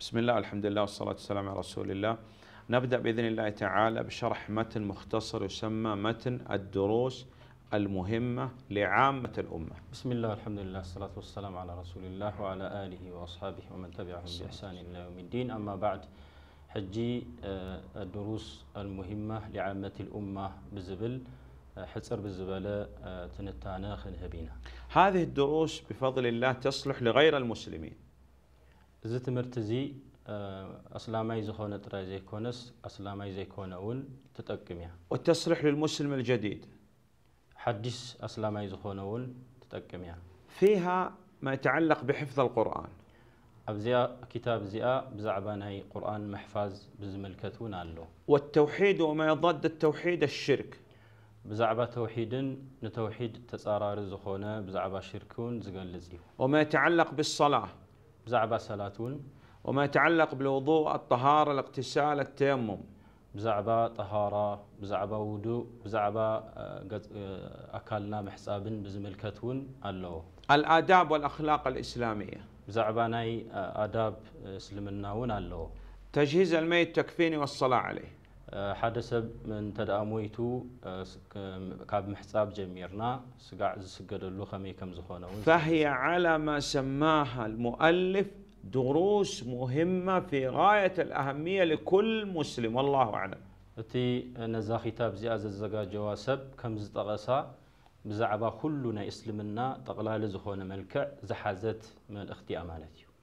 بسم الله والحمد لله والصلاة والسلام على رسول الله نبدأ بإذن الله تعالى بشرح متن مختصر يسمى متن الدروس المهمة لعامة الأمة بسم الله الحمد لله والصلاة والسلام على رسول الله وعلى آله وأصحابه ومن تبعهم بإحسان إلى يوم الدين أما بعد حجي آه، الدروس المهمة لعامة الأمة بزبل آه، حصر بالزبالة آه، تنتانا خنهبينا هذه الدروس بفضل الله تصلح لغير المسلمين እዚ ትምህርቲ እዚ أسلامي زخونة رايزي كونس أسلامي زي كونون تتقم والتصريح للمسلم الجديد حديث أسلامي زخونون تتقم فيها ما يتعلق بحفظ القرآن أبزياء كتاب زياء بزعبان هي قرآن محفظ بزملكتون له والتوحيد وما ضد التوحيد الشرك بزعبة توحيد نتوحيد تسارار زخونة بزعبة شركون زقلزي وما يتعلق بالصلاة بزعبة سلاتون وما يتعلق بالوضوء الطهارة الاغتسال التيمم بزعبة طهارة بزعبة وضوء بزعبة آه، آه، أكلنا محساب بزملكتون الله الآداب والأخلاق الإسلامية بزعبة ناي آه، آداب سلمناون الله تجهيز الميت تكفيني والصلاة عليه حدا سب من تدامويتو كاب محساب جميرنا سقع سقد اللخة ميكم زخونا فهي على ما سماها المؤلف دروس مهمة في غاية الأهمية لكل مسلم والله أعلم أتي نزاخ خطاب زي أزد زقا جواسب كم زتغسا بزعبا كلنا إسلمنا تقلال زخونا ملكع زحازت من الاختي أمانتيو